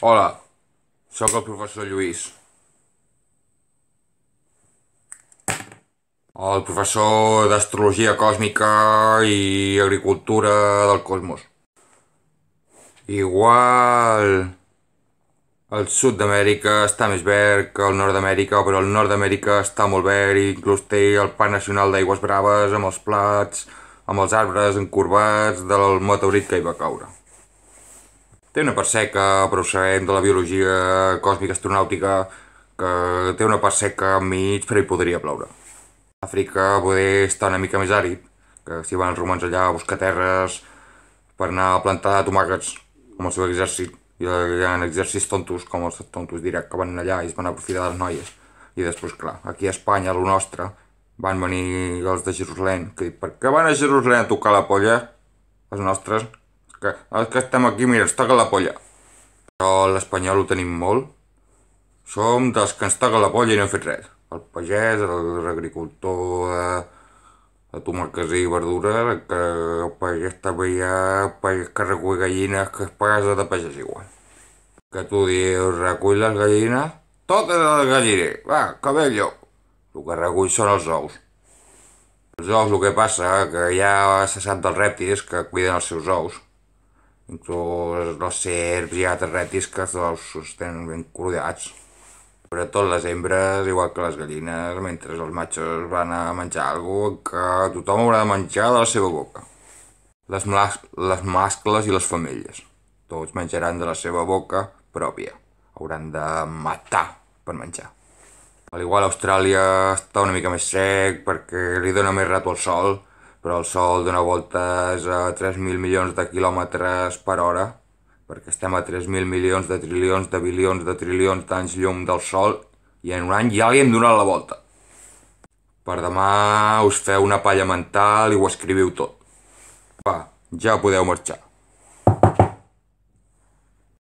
Hola, sóc el professor Lluís. El professor d'Astrologia Còsmica i Agricultura del Cosmos. Igual... El sud d'Amèrica està més verd que el nord d'Amèrica, però el nord d'Amèrica està molt verd i inclús té el Parc Nacional d'Aigües Braves amb els plats, amb els arbres encorbats del meteorit que hi va caure té una part seca procedent de la biologia còsmica astronàutica que té una part seca enmig però hi podria ploure. Àfrica poder estar una mica més àrid, que si van els romans allà a buscar terres per anar a plantar tomàquets amb el seu exèrcit. I hi ha exèrcits tontos, com els tontos dirà, que van allà i es van aprofitar de les noies. I després, clar, aquí a Espanya, el lo nostre, van venir els de Jerusalem, que per què van a Jerusalem a tocar la polla, els nostres, que, és ah, que estem aquí, mira, ens toca la polla. Però l'espanyol ho tenim molt. Som dels que ens toca la polla i no hem fet res. El pagès, l'agricultor de, eh, de tomàquers i verdura, que, el pagès també hi ha, el pagès que recull gallines, que es pagues de pagès igual. Que tu dius, recull les gallines, és el galliner, va, cabello. El que recull són els ous. Els ous, el que passa, que ja se sap dels rèptils que cuiden els seus ous, Inclús els serps i altres rèptils que els tenen ben Però tot les hembres, igual que les gallines, mentre els machos van a menjar alguna que tothom haurà de menjar de la seva boca. Les, mas les mascles i les femelles. Tots menjaran de la seva boca pròpia. Hauran de matar per menjar. Al igual Austràlia està una mica més sec perquè li dona més rato al sol però el Sol dona voltes a 3.000 milions de quilòmetres per hora, perquè estem a 3.000 milions de trilions de bilions de trilions d'anys llum del Sol i en un any ja li hem donat la volta. Per demà us feu una palla mental i ho escriviu tot. Va, ja podeu marxar.